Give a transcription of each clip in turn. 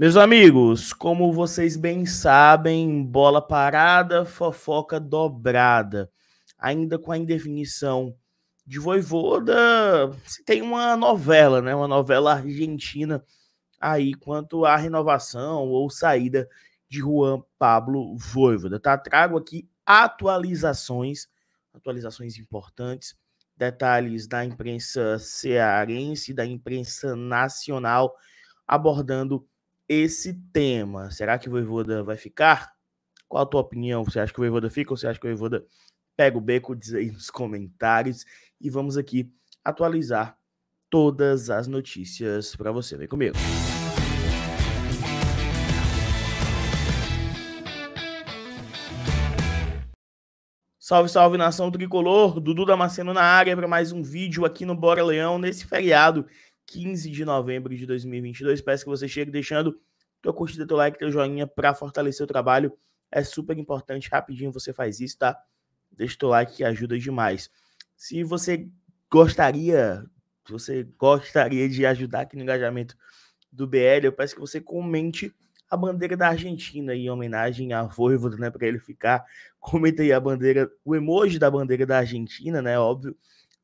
Meus amigos, como vocês bem sabem, bola parada, fofoca dobrada. Ainda com a indefinição de Voivoda, se tem uma novela, né? Uma novela argentina aí quanto à renovação ou saída de Juan Pablo Voivoda. Tá, trago aqui atualizações, atualizações importantes, detalhes da imprensa cearense, da imprensa nacional abordando esse tema. Será que o Voivoda vai ficar? Qual a tua opinião? Você acha que o Voivoda fica ou você acha que o Voivoda pega o beco? Diz aí nos comentários. E vamos aqui atualizar todas as notícias para você. Vem comigo. Salve, salve nação tricolor, Dudu Damasceno na área para mais um vídeo aqui no Bora Leão nesse feriado 15 de novembro de 2022. Peço que você chegue deixando teu curtida, teu like, teu joinha para fortalecer o trabalho. É super importante, rapidinho você faz isso, tá? Deixa teu like que ajuda demais. Se você gostaria, se você gostaria de ajudar aqui no engajamento do BL, eu peço que você comente a bandeira da Argentina em homenagem a Voivoda, né, para ele ficar. Comenta aí a bandeira, o emoji da bandeira da Argentina, né, óbvio,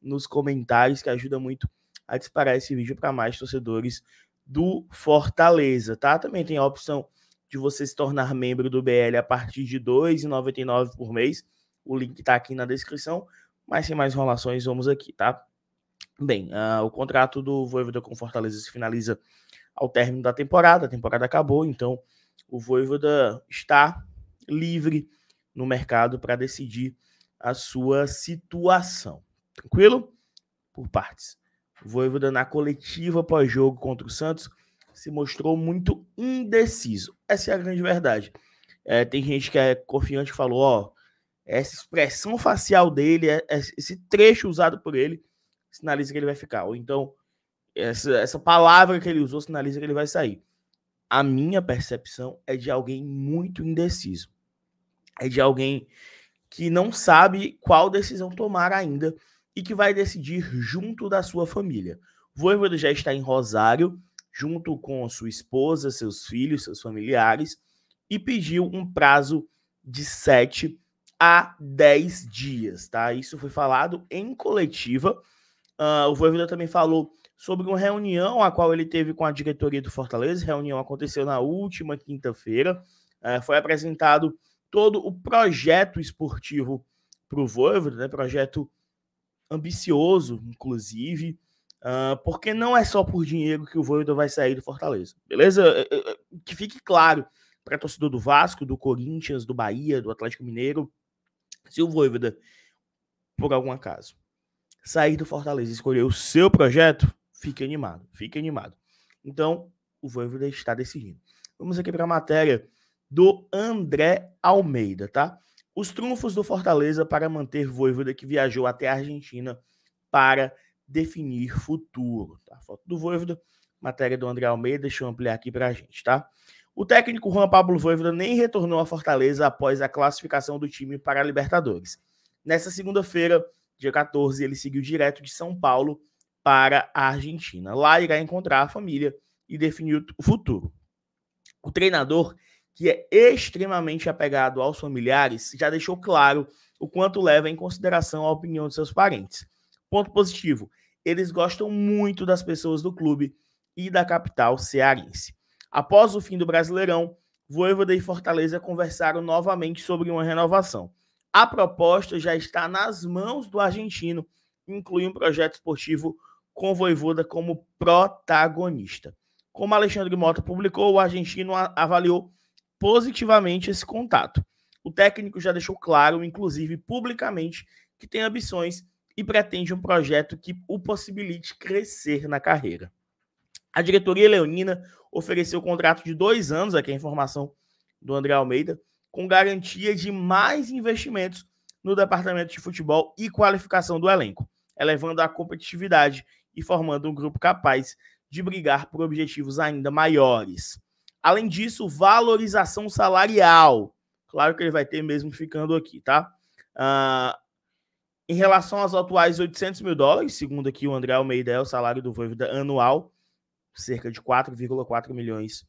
nos comentários que ajuda muito a disparar esse vídeo para mais torcedores do Fortaleza, tá? Também tem a opção de você se tornar membro do BL a partir de R$ 2,99 por mês. O link está aqui na descrição, mas sem mais enrolações, vamos aqui, tá? Bem, uh, o contrato do Voivoda com Fortaleza se finaliza ao término da temporada, a temporada acabou, então o Voivoda está livre no mercado para decidir a sua situação. Tranquilo? Por partes. O Voivoda na coletiva pós-jogo contra o Santos se mostrou muito indeciso. Essa é a grande verdade. É, tem gente que é confiante e falou, ó, essa expressão facial dele, é, é, esse trecho usado por ele, sinaliza que ele vai ficar. Ou então, essa, essa palavra que ele usou sinaliza que ele vai sair. A minha percepção é de alguém muito indeciso. É de alguém que não sabe qual decisão tomar ainda e que vai decidir junto da sua família. O Voivoda já está em Rosário, junto com sua esposa, seus filhos, seus familiares, e pediu um prazo de 7 a 10 dias, tá? Isso foi falado em coletiva. Uh, o Voivoda também falou sobre uma reunião a qual ele teve com a diretoria do Fortaleza. A reunião aconteceu na última quinta-feira. Uh, foi apresentado todo o projeto esportivo para o Voivoda, né? projeto ambicioso, inclusive, uh, porque não é só por dinheiro que o Voivoda vai sair do Fortaleza, beleza? Eh, eh, eh, que fique claro para torcedor do Vasco, do Corinthians, do Bahia, do Atlético Mineiro, se o Voivoda, por algum acaso, sair do Fortaleza e escolher o seu projeto, fique animado, fique animado. Então, o Voivoda está decidindo. Vamos aqui para a matéria do André Almeida, tá? os trunfos do Fortaleza para manter Voivoda que viajou até a Argentina para definir futuro. Tá? Foto do Voivoda, matéria do André Almeida, deixa eu ampliar aqui para a gente, tá? O técnico Juan Pablo Voivoda nem retornou a Fortaleza após a classificação do time para a Libertadores. Nessa segunda-feira, dia 14, ele seguiu direto de São Paulo para a Argentina. Lá irá encontrar a família e definir o futuro. O treinador que é extremamente apegado aos familiares, já deixou claro o quanto leva em consideração a opinião de seus parentes. Ponto positivo: eles gostam muito das pessoas do clube e da capital cearense. Após o fim do Brasileirão, Voivoda e Fortaleza conversaram novamente sobre uma renovação. A proposta já está nas mãos do argentino, inclui um projeto esportivo com Voivoda como protagonista. Como Alexandre Mota publicou, o argentino avaliou positivamente esse contato. O técnico já deixou claro, inclusive publicamente, que tem ambições e pretende um projeto que o possibilite crescer na carreira. A diretoria leonina ofereceu o contrato de dois anos, aqui é a informação do André Almeida, com garantia de mais investimentos no departamento de futebol e qualificação do elenco, elevando a competitividade e formando um grupo capaz de brigar por objetivos ainda maiores. Além disso, valorização salarial. Claro que ele vai ter mesmo ficando aqui, tá? Ah, em relação aos atuais 800 mil dólares, segundo aqui o André Almeida, é o salário do Voivoda anual, cerca de 4,4 milhões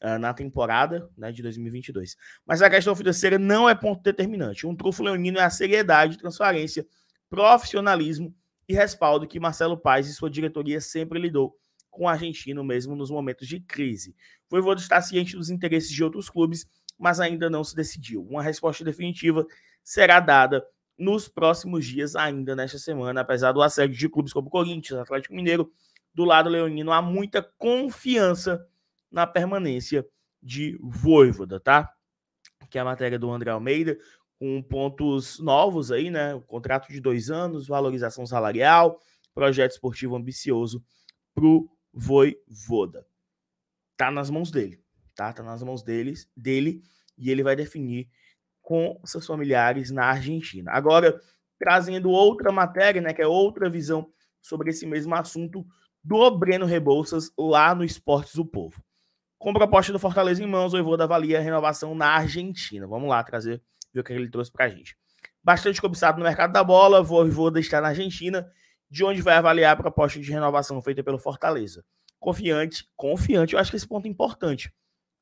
ah, na temporada né, de 2022. Mas a questão financeira não é ponto determinante. Um trufo leonino é a seriedade, transparência, profissionalismo e respaldo que Marcelo Paes e sua diretoria sempre lhe dão com o argentino mesmo nos momentos de crise. O Voivoda está ciente dos interesses de outros clubes, mas ainda não se decidiu. Uma resposta definitiva será dada nos próximos dias, ainda nesta semana, apesar do assédio de clubes como Corinthians, Atlético Mineiro, do lado leonino, há muita confiança na permanência de Voivoda, tá? Que é a matéria do André Almeida, com pontos novos aí, né? O contrato de dois anos, valorização salarial, projeto esportivo ambicioso para o voivoda. Tá nas mãos dele, tá? Tá nas mãos deles, dele e ele vai definir com seus familiares na Argentina. Agora, trazendo outra matéria, né, que é outra visão sobre esse mesmo assunto do Breno Rebouças lá no Esportes do Povo. Com proposta do Fortaleza em mãos, o Evoda avalia a renovação na Argentina. Vamos lá trazer, ver o que ele trouxe pra gente. Bastante cobiçado no mercado da bola, o Voivoda está na Argentina de onde vai avaliar a proposta de renovação feita pelo Fortaleza. Confiante, confiante, eu acho que esse ponto é importante.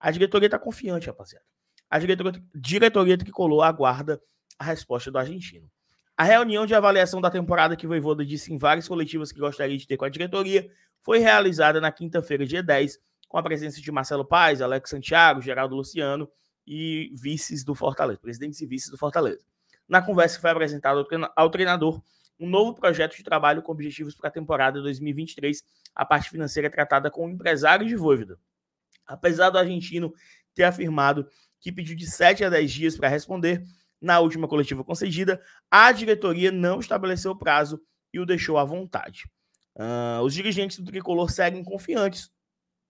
A diretoria está confiante, rapaziada. A diretoria, diretoria colou aguarda a resposta do argentino. A reunião de avaliação da temporada que o Voivoda disse em várias coletivas que gostaria de ter com a diretoria foi realizada na quinta-feira, dia 10, com a presença de Marcelo Paes, Alex Santiago, Geraldo Luciano e vices do Fortaleza, presidentes e vices do Fortaleza. Na conversa que foi apresentada ao treinador, um novo projeto de trabalho com objetivos para a temporada 2023, a parte financeira é tratada com o empresário de Voivoda. Apesar do argentino ter afirmado que pediu de 7 a 10 dias para responder, na última coletiva concedida, a diretoria não estabeleceu prazo e o deixou à vontade. Uh, os dirigentes do tricolor seguem confiantes,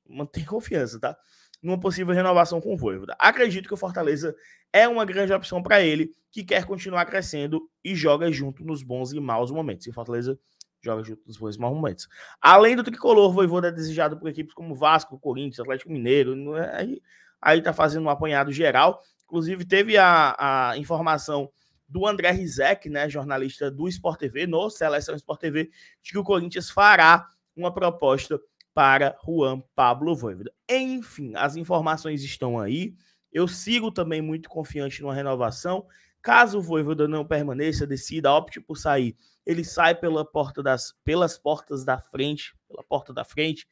mantém confiança, tá? numa possível renovação com o Voivoda. Acredito que o Fortaleza é uma grande opção para ele, que quer continuar crescendo e joga junto nos bons e maus momentos. E o Fortaleza joga junto nos bons e maus momentos. Além do tricolor, o Voivoda é desejado por equipes como Vasco, Corinthians, Atlético Mineiro. É? Aí, aí tá fazendo um apanhado geral. Inclusive, teve a, a informação do André Rizek, né, jornalista do Sport TV, no Seleção Sport TV, de que o Corinthians fará uma proposta para Juan Pablo Voivoda. Enfim, as informações estão aí. Eu sigo também muito confiante numa renovação. Caso o Voivoda não permaneça, decida, opte por sair, ele sai pela porta das, pelas portas da frente, pela porta da frente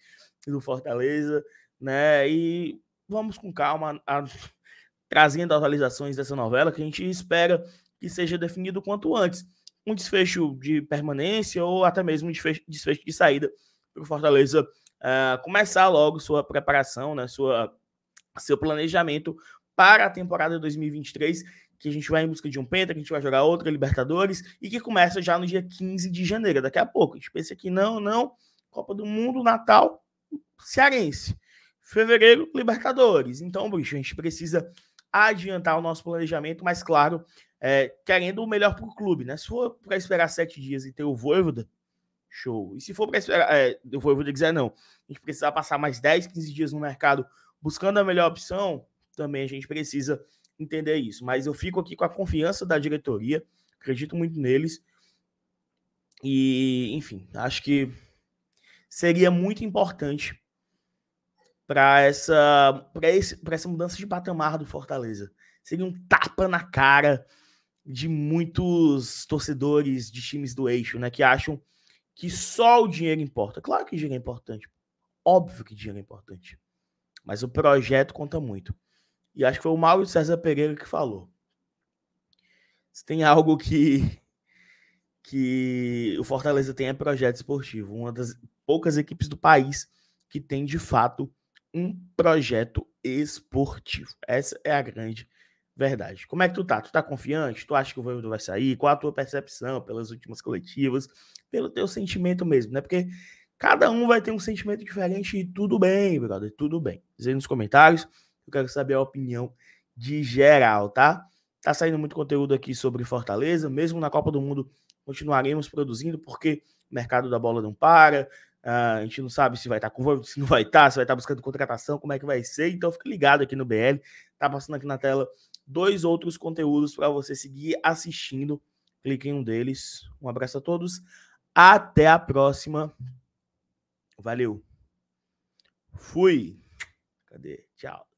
do Fortaleza, né? E vamos com calma a, a, trazendo atualizações dessa novela que a gente espera que seja definido quanto antes. Um desfecho de permanência ou até mesmo um desfecho, desfecho de saída para o Fortaleza uh, começar logo sua preparação, né, sua, seu planejamento para a temporada 2023, que a gente vai em busca de um Penta, que a gente vai jogar outra Libertadores e que começa já no dia 15 de janeiro, daqui a pouco. A gente pensa que não, não, Copa do Mundo, Natal, Cearense. Fevereiro, Libertadores. Então, bicho, a gente precisa adiantar o nosso planejamento, mas claro, é, querendo o melhor para o clube, né? Se for para esperar sete dias e ter o Voivoda, Show. E se for para esperar, é, eu vou dizer não, a gente precisar passar mais 10, 15 dias no mercado buscando a melhor opção, também a gente precisa entender isso. Mas eu fico aqui com a confiança da diretoria, acredito muito neles. E, enfim, acho que seria muito importante para essa, esse, essa mudança de patamar do Fortaleza. Seria um tapa na cara de muitos torcedores de times do eixo, né? Que acham que só o dinheiro importa. Claro que dinheiro é importante. Óbvio que dinheiro é importante. Mas o projeto conta muito. E acho que foi o Mauro César Pereira que falou. Se tem algo que que o Fortaleza tem é projeto esportivo, uma das poucas equipes do país que tem de fato um projeto esportivo. Essa é a grande Verdade. Como é que tu tá? Tu tá confiante? Tu acha que o Voivoda vai sair? Qual a tua percepção pelas últimas coletivas? Pelo teu sentimento mesmo, né? Porque cada um vai ter um sentimento diferente e tudo bem, brother, tudo bem. Diz aí nos comentários, eu quero saber a opinião de geral, tá? Tá saindo muito conteúdo aqui sobre Fortaleza, mesmo na Copa do Mundo continuaremos produzindo, porque o mercado da bola não para, a gente não sabe se vai estar tá com se não vai estar, tá, se vai estar tá buscando contratação, como é que vai ser, então fica ligado aqui no BL, tá passando aqui na tela dois outros conteúdos para você seguir assistindo. Clique em um deles. Um abraço a todos. Até a próxima. Valeu. Fui. Cadê? Tchau.